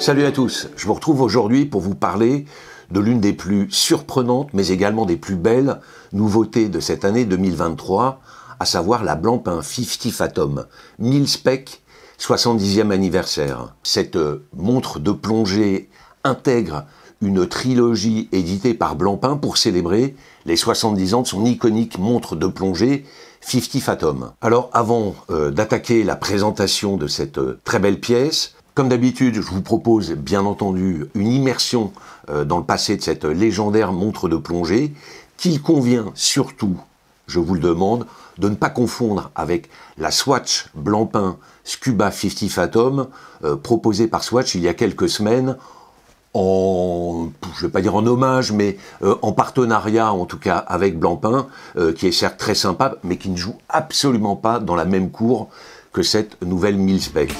Salut à tous, je vous retrouve aujourd'hui pour vous parler de l'une des plus surprenantes mais également des plus belles nouveautés de cette année 2023, à savoir la Blancpain 50 Fathom, 1000 spec, 70e anniversaire. Cette euh, montre de plongée intègre une trilogie éditée par Blancpain pour célébrer les 70 ans de son iconique montre de plongée 50 Fathom. Alors avant euh, d'attaquer la présentation de cette euh, très belle pièce, comme d'habitude, je vous propose bien entendu une immersion euh, dans le passé de cette légendaire montre de plongée qu'il convient surtout, je vous le demande, de ne pas confondre avec la Swatch Blancpain Scuba 50 Fathom euh, proposée par Swatch il y a quelques semaines en, je vais pas dire en hommage, mais euh, en partenariat en tout cas avec Blancpain, qui est certes très sympa, mais qui ne joue absolument pas dans la même cour que cette nouvelle Spec.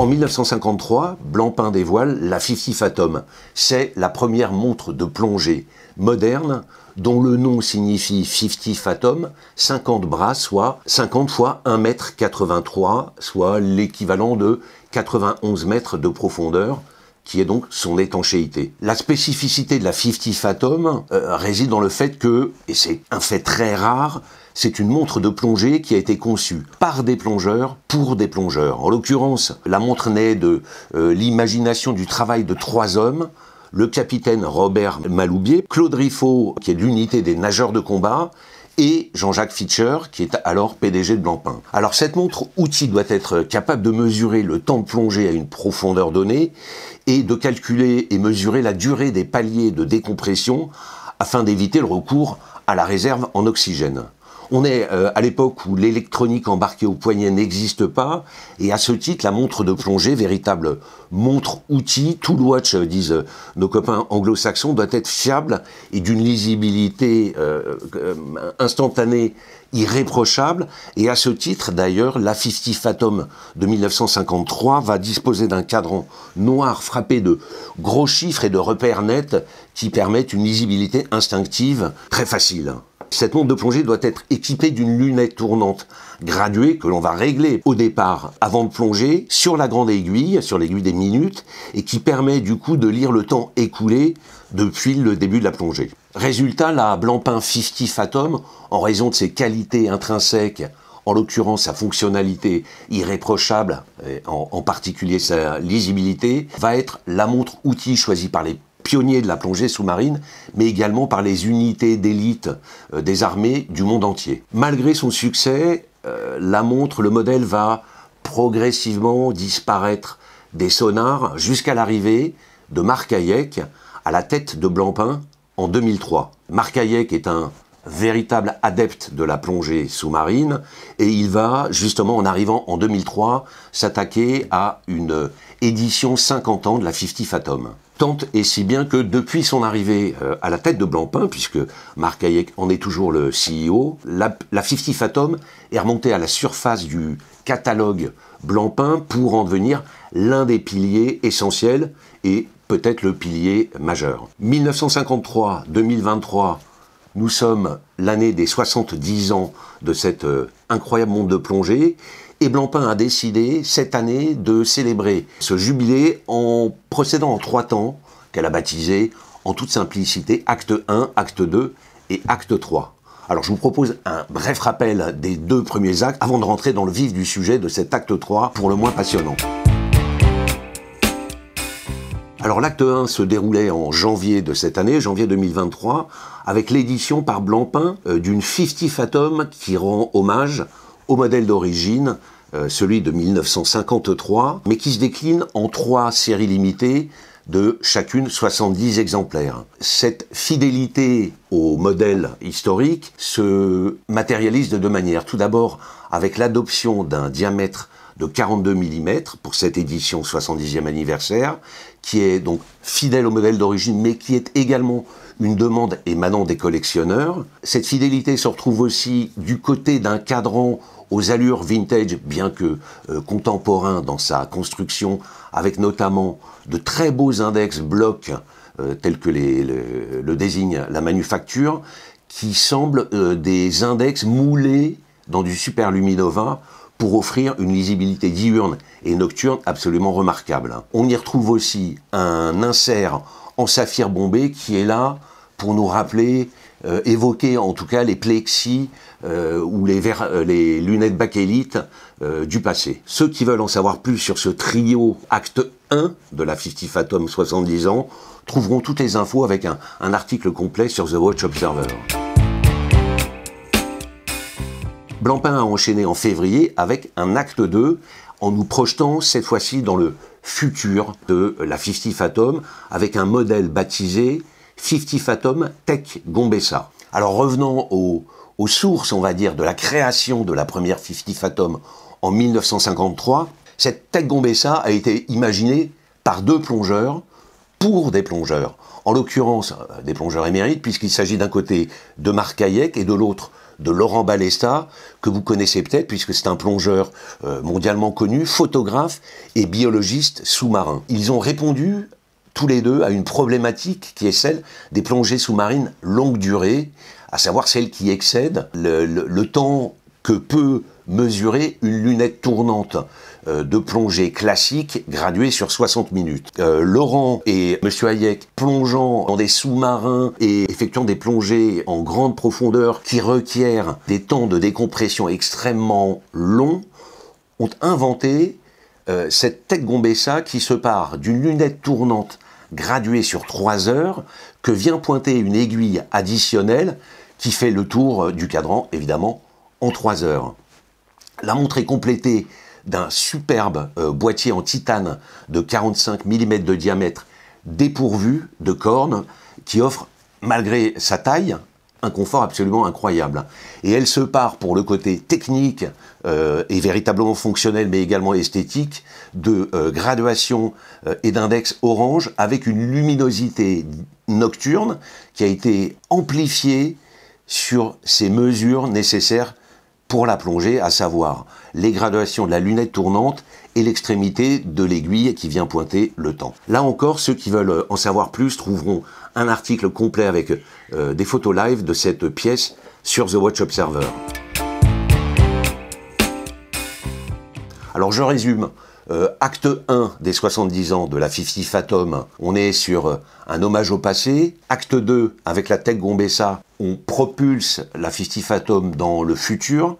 En 1953, Blancpain dévoile la Fifty Fathom. C'est la première montre de plongée moderne dont le nom signifie 50 Fathom, 50 bras, soit 50 fois 1m83, soit l'équivalent de 91 mètres de profondeur, qui est donc son étanchéité. La spécificité de la 50 Fathom euh, réside dans le fait que, et c'est un fait très rare, c'est une montre de plongée qui a été conçue par des plongeurs pour des plongeurs. En l'occurrence, la montre naît de euh, l'imagination du travail de trois hommes, le capitaine Robert Maloubier, Claude Riffaut, qui est l'unité des nageurs de combat, et Jean-Jacques Fitcher, qui est alors PDG de Blancpain. Alors cette montre outil doit être capable de mesurer le temps de plongée à une profondeur donnée et de calculer et mesurer la durée des paliers de décompression afin d'éviter le recours à la réserve en oxygène. On est euh, à l'époque où l'électronique embarquée au poignet n'existe pas, et à ce titre, la montre de plongée, véritable montre-outil, tool watch, euh, disent euh, nos copains anglo-saxons, doit être fiable et d'une lisibilité instantanée irréprochable. Et à ce titre, d'ailleurs, la Fifty Fathom de 1953 va disposer d'un cadran noir frappé de gros chiffres et de repères nets qui permettent une lisibilité instinctive très facile. Cette montre de plongée doit être équipée d'une lunette tournante graduée que l'on va régler au départ avant de plonger sur la grande aiguille, sur l'aiguille des minutes, et qui permet du coup de lire le temps écoulé depuis le début de la plongée. Résultat, la Blancpain 50 Fathom, en raison de ses qualités intrinsèques, en l'occurrence sa fonctionnalité irréprochable, en particulier sa lisibilité, va être la montre outil choisie par les pionniers de la plongée sous-marine, mais également par les unités d'élite euh, des armées du monde entier. Malgré son succès, euh, la montre, le modèle va progressivement disparaître des sonars jusqu'à l'arrivée de Marc Hayek à la tête de Blancpain en 2003. Marc Hayek est un véritable adepte de la plongée sous-marine et il va justement en arrivant en 2003 s'attaquer à une édition 50 ans de la 50 Fathom tant et si bien que depuis son arrivée euh, à la tête de Blancpain, puisque Marc Hayek en est toujours le CEO, la, Fifty 50 est remontée à la surface du catalogue Blancpain pour en devenir l'un des piliers essentiels et peut-être le pilier majeur. 1953-2023, nous sommes l'année des 70 ans de cet euh, incroyable monde de plongée et Blancpain a décidé cette année de célébrer ce jubilé en procédant en trois temps qu'elle a baptisé en toute simplicité acte 1, acte 2 et acte 3. Alors je vous propose un bref rappel des deux premiers actes avant de rentrer dans le vif du sujet de cet acte 3 pour le moins passionnant. Alors l'acte 1 se déroulait en janvier de cette année, janvier 2023, avec l'édition par Blanpin euh, d'une 50 Fatum qui rend hommage au modèle d'origine, euh, celui de 1953, mais qui se décline en trois séries limitées de chacune 70 exemplaires. Cette fidélité au modèle historique se matérialise de deux manières. Tout d'abord, avec l'adoption d'un diamètre de 42 mm pour cette édition 70e anniversaire, qui est donc fidèle au modèle d'origine, mais qui est également une demande émanant des collectionneurs. Cette fidélité se retrouve aussi du côté d'un cadran aux allures vintage, bien que euh, contemporain dans sa construction, avec notamment de très beaux index blocs euh, tels que le, désigne la manufacture, qui semblent euh, des index moulés dans du superluminova pour offrir une lisibilité diurne et nocturne absolument remarquable. On y retrouve aussi un insert en saphir bombé qui est là pour nous rappeler euh, évoquer en tout cas les plexis euh, ou les, euh, lunettes bakélite du passé. Ceux qui veulent en savoir plus sur ce trio acte 1 de la 50 Fathom 70 ans trouveront toutes les infos avec un, article complet sur The Watch Observer. Blancpain a enchaîné en février avec un acte 2 en nous projetant cette fois-ci dans le futur de la 50 Fathom avec un modèle baptisé 50 Fatom Tech Gombessa. Alors revenons aux sources, on va dire, de la création de la première 50 Fatom en 1953. Cette Tech Gombessa a été imaginée par deux plongeurs pour des plongeurs. En l'occurrence, euh, des plongeurs émérites, puisqu'il s'agit d'un côté de Marc Hayek et de l'autre de Laurent Balesta, que vous connaissez peut-être, puisque c'est un plongeur euh, mondialement connu, photographe et biologiste sous-marin. Ils ont répondu tous les deux à une problématique qui est celle des plongées sous-marines longue durée, à savoir celle qui excède le, temps que peut mesurer une lunette tournante euh, de plongée classique graduée sur 60 minutes. Euh, Laurent et M. Hayek plongeant dans des sous-marins et effectuant des plongées en grande profondeur qui requièrent des temps de décompression extrêmement longs ont inventé euh, cette tête Gombessa qui se part d'une lunette tournante graduée sur 3 heures que vient pointer une aiguille additionnelle qui fait le tour euh, du cadran, évidemment, en 3 heures. La montre est complétée d'un superbe euh, boîtier en titane de 45 mm de diamètre dépourvu de cornes qui offre, malgré sa taille, un confort absolument incroyable. Et elle se part pour le côté technique euh, et véritablement fonctionnel, mais également esthétique, de euh, graduation euh, et d'index orange avec une luminosité nocturne qui a été amplifiée sur ces mesures nécessaires pour la plongée, à savoir les graduations de la lunette tournante et l'extrémité de l'aiguille qui vient pointer le temps. Là encore, ceux qui veulent en savoir plus trouveront un article complet avec euh, des photos live de cette pièce sur The Watch Observer. Alors je résume. Euh, acte 1 des 70 ans de la 50 Fatom, on est sur euh, un hommage au passé. Acte 2, avec la tech Gombessa, on propulse la 50 Fatom dans le futur.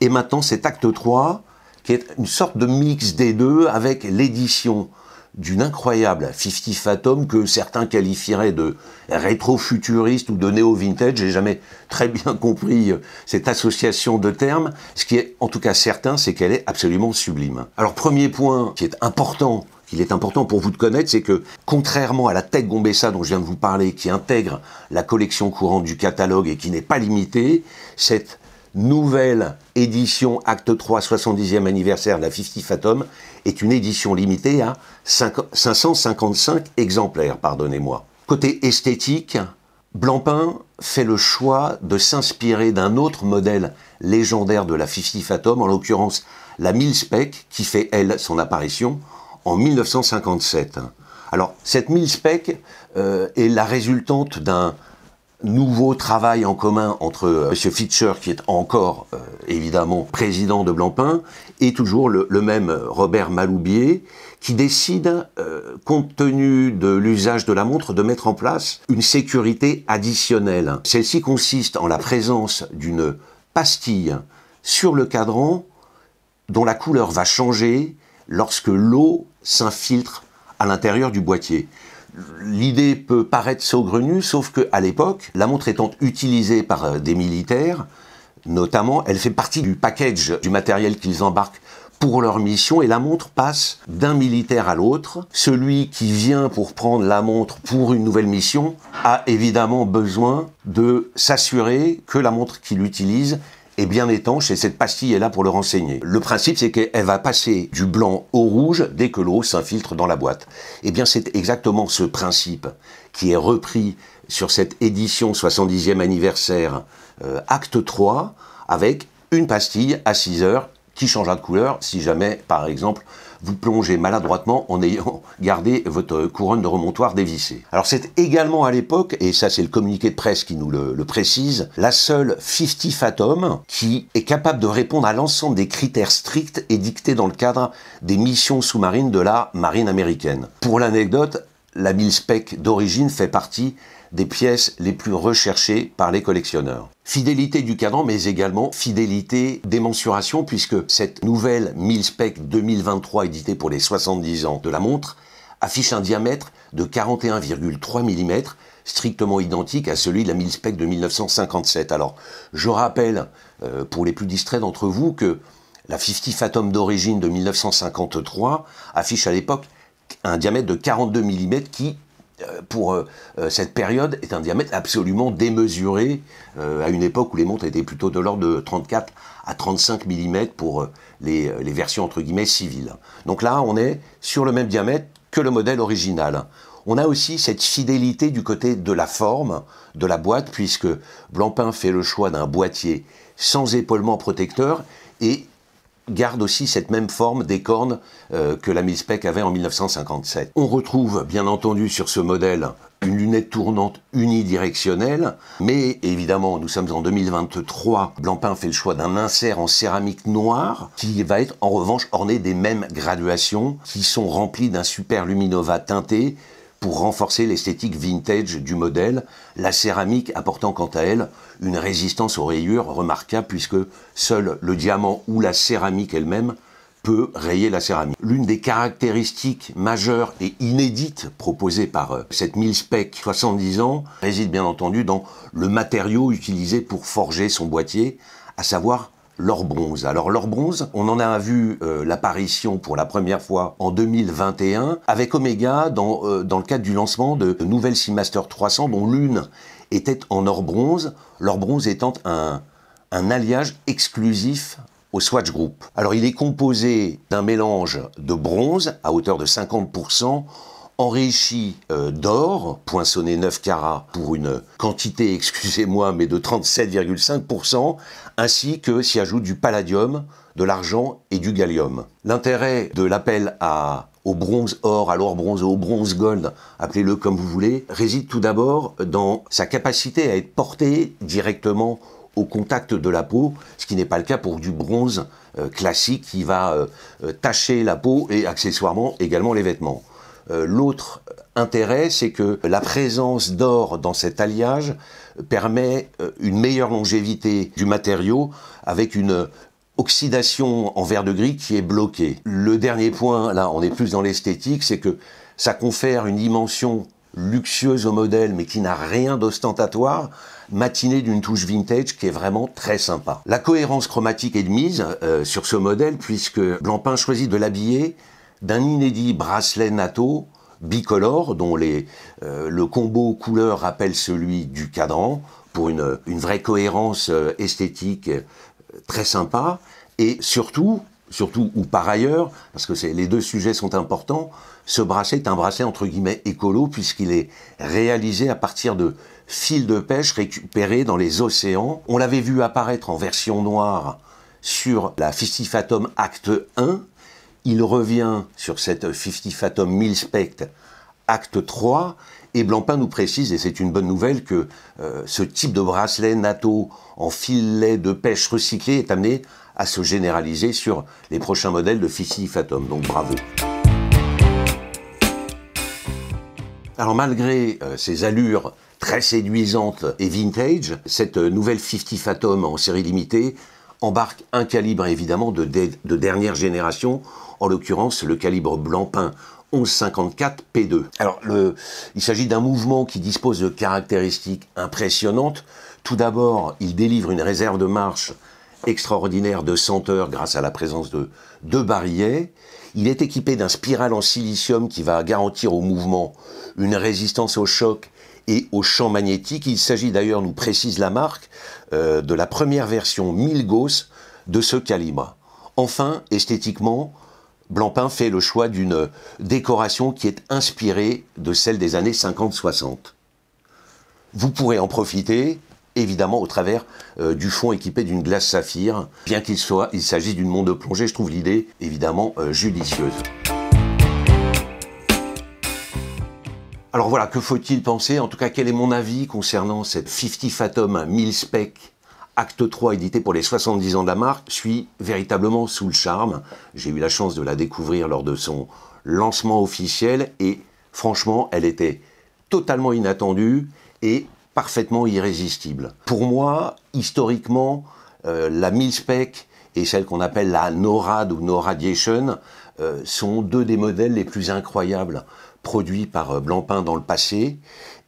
Et maintenant, c'est acte 3, qui est une sorte de mix des deux avec l'édition d'une incroyable 50 Fathom que certains qualifieraient de rétro-futuriste ou de néo-vintage. J'ai jamais très bien compris euh, cette association de termes. Ce qui est en tout cas certain, c'est qu'elle est absolument sublime. Alors premier point qui est important qu'il est important pour vous de connaître, c'est que contrairement à la Tech Gombessa dont je viens de vous parler, qui intègre la collection courante du catalogue et qui n'est pas limitée, cette nouvelle édition Acte 3 70e anniversaire de la 50 Fatum est une édition limitée à 555 exemplaires, pardonnez-moi. Côté esthétique, Blancpain fait le choix de s'inspirer d'un autre modèle légendaire de la 50 Fatum, en l'occurrence la 1000 Spec, qui fait elle son apparition en 1957. Alors cette 1000 Spec euh, est la résultante d'un nouveau travail en commun entre euh, M. Fitcher, qui est encore euh, évidemment président de Blancpain, et toujours le, même euh, Robert Maloubier, qui décide, compte tenu de l'usage de la montre, de mettre en place une sécurité additionnelle. Celle-ci consiste en la présence d'une pastille sur le cadran dont la couleur va changer lorsque l'eau s'infiltre à l'intérieur du boîtier. L'idée peut paraître saugrenue, sauf qu'à l'époque, la montre étant utilisée par euh, des militaires, notamment, elle fait partie du package du matériel qu'ils embarquent pour leur mission et la montre passe d'un militaire à l'autre. Celui qui vient pour prendre la montre pour une nouvelle mission a évidemment besoin de s'assurer que la montre qu'il utilise est bien étanche et cette pastille est là pour le renseigner. Le principe, c'est qu'elle va passer du blanc au rouge dès que l'eau s'infiltre dans la boîte. Et eh bien, c'est exactement ce principe qui est repris sur cette édition 70e anniversaire, euh, acte 3, avec une pastille à 6 heures qui changera de couleur si jamais, par exemple, vous plongez maladroitement en ayant gardé votre couronne de remontoir dévissée. Alors c'est également à l'époque, et ça c'est le communiqué de presse qui nous le, précise, la seule 50 Fathom qui est capable de répondre à l'ensemble des critères stricts et dictés dans le cadre des missions sous-marines de la marine américaine. Pour l'anecdote, la Spec d'origine fait partie des pièces les plus recherchées par les collectionneurs. Fidélité du cadran, mais également fidélité des mensurations, puisque cette nouvelle 1000 Spec 2023 éditée pour les 70 ans de la montre affiche un diamètre de 41,3 mm, strictement identique à celui de la 1000 Spec de 1957. Alors, je rappelle, euh, pour les plus distraits d'entre vous, que la 50 Fathom d'origine de 1953 affiche à l'époque un diamètre de 42 mm qui euh, pour euh, euh, cette période est un diamètre absolument démesuré à une époque où les montres étaient plutôt de l'ordre de 34 à 35 mm pour les, versions entre guillemets civiles. Donc là, on est sur le même diamètre que le modèle original. On a aussi cette fidélité du côté de la forme de la boîte puisque Blancpain fait le choix d'un boîtier sans épaulement protecteur et garde aussi cette même forme des cornes euh, que la Milspec avait en 1957. On retrouve bien entendu sur ce modèle une lunette tournante unidirectionnelle, mais évidemment nous sommes en 2023, Blancpain fait le choix d'un insert en céramique noire qui va être en revanche orné des mêmes graduations qui sont remplies d'un super luminova teinté pour renforcer l'esthétique vintage du modèle, la céramique apportant quant à elle une résistance aux rayures remarquable puisque seul le diamant ou la céramique elle-même peut rayer la céramique. L'une des caractéristiques majeures et inédites proposées par euh, cette spec 70 ans réside bien entendu dans le matériau utilisé pour forger son boîtier, à savoir l'or bronze. Alors l'or bronze, on en a vu euh, l'apparition pour la première fois en 2021 avec Omega euh, dans, le cadre du lancement de nouvelles Seamaster 300 dont l'une était en or bronze, l'or bronze étant un, un alliage exclusif au Swatch Group. Alors il est composé d'un mélange de bronze à hauteur de 50% enrichi euh, d'or, poinçonné 9 carats pour une quantité, excusez-moi, mais de 37,5%, ainsi que s'y ajoute du palladium, de l'argent et du gallium. L'intérêt de l'appel au bronze or, à l'or bronze, au bronze gold, appelez-le comme vous voulez, réside tout d'abord dans sa capacité à être porté directement au contact de la peau, ce qui n'est pas le cas pour du bronze euh, classique qui va euh, tacher la peau et accessoirement également les vêtements. Euh, l'autre intérêt, c'est que la présence d'or dans cet alliage permet euh, une meilleure longévité du matériau avec une oxydation en verre de gris qui est bloquée. Le dernier point, là on est plus dans l'esthétique, c'est que ça confère une dimension luxueuse au modèle mais qui n'a rien d'ostentatoire, matinée d'une touche vintage qui est vraiment très sympa. La cohérence chromatique est de mise euh, sur ce modèle puisque Blancpain choisit de l'habiller d'un inédit bracelet NATO bicolore dont les, euh, le combo couleur rappelle celui du cadran pour une, vraie cohérence euh, esthétique euh, très sympa et surtout surtout ou par ailleurs, parce que les deux sujets sont importants, ce bracelet est un bracelet entre guillemets écolo puisqu'il est réalisé à partir de fils de pêche récupérés dans les océans. On l'avait vu apparaître en version noire sur la Fistifatum Acte 1, il revient sur cette 50 Fathom 1000 Spect, acte 3, et Blancpain nous précise, et c'est une bonne nouvelle, que euh, ce type de bracelet NATO en filet de pêche recyclé est amené à se généraliser sur les prochains modèles de 50 Fathom, donc bravo. Alors malgré ses euh, ces allures très séduisantes et vintage, cette nouvelle 50 Fathom en série limitée embarque un calibre évidemment de, dernière génération, en l'occurrence le calibre Blancpain 1154 P2. Alors il s'agit d'un mouvement qui dispose de caractéristiques impressionnantes. Tout d'abord, il délivre une réserve de marche extraordinaire de senteur grâce à la présence de deux barillets. Il est équipé d'un spiral en silicium qui va garantir au mouvement une résistance au choc et au champ magnétique. Il s'agit d'ailleurs, nous précise la marque, euh, de la première version 1000 Gauss de ce calibre. Enfin, esthétiquement, Blancpain fait le choix d'une décoration qui est inspirée de celle des années 50-60. Vous pourrez en profiter, évidemment, au travers euh, du fond équipé d'une glace saphir. Bien qu'il soit, il s'agisse d'une montre de plongée, je trouve l'idée évidemment euh, judicieuse. Alors voilà, que faut-il penser En tout cas, quel est mon avis concernant cette 50 Fathom 1000 spec Acte 3 édité pour les 70 ans de la marque, je suis véritablement sous le charme. J'ai eu la chance de la découvrir lors de son lancement officiel et franchement, elle était totalement inattendue et parfaitement irrésistible. Pour moi, historiquement, euh, la 1000 spec et celle qu'on appelle la NORAD ou NORADiation euh, sont deux des modèles les plus incroyables produit par euh, Blancpain dans le passé.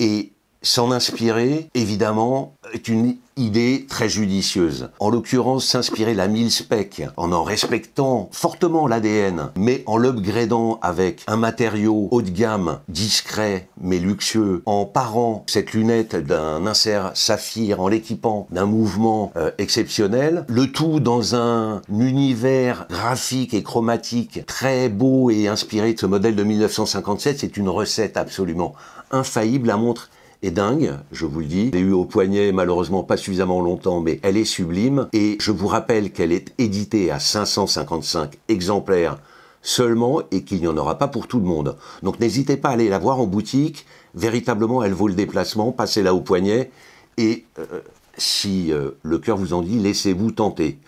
Et S'en inspirer, évidemment, est une idée très judicieuse. En l'occurrence, s'inspirer la mille-spec en en respectant fortement l'ADN, mais en l'upgradant avec un matériau haut de gamme, discret mais luxueux, en parant cette lunette d'un insert saphir, en l'équipant d'un mouvement euh, exceptionnel, le tout dans un univers graphique et chromatique très beau et inspiré de ce modèle de 1957, c'est une recette absolument infaillible, la montre est dingue, je vous le dis. J'ai eu au poignet, malheureusement pas suffisamment longtemps, mais elle est sublime. Et je vous rappelle qu'elle est éditée à 555 exemplaires seulement et qu'il n'y en aura pas pour tout le monde. Donc n'hésitez pas à aller la voir en boutique. Véritablement, elle vaut le déplacement. Passez-la au poignet et euh, si euh, le cœur vous en dit, laissez-vous tenter.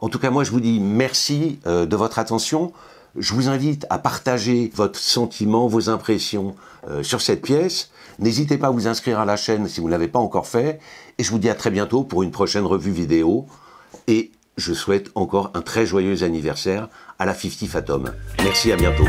En tout cas, moi, je vous dis merci euh, de votre attention. Je vous invite à partager votre sentiment, vos impressions euh, sur cette pièce. N'hésitez pas à vous inscrire à la chaîne si vous ne l'avez pas encore fait. Et je vous dis à très bientôt pour une prochaine revue vidéo. Et je souhaite encore un très joyeux anniversaire à la 50 Fatom. Merci, à bientôt.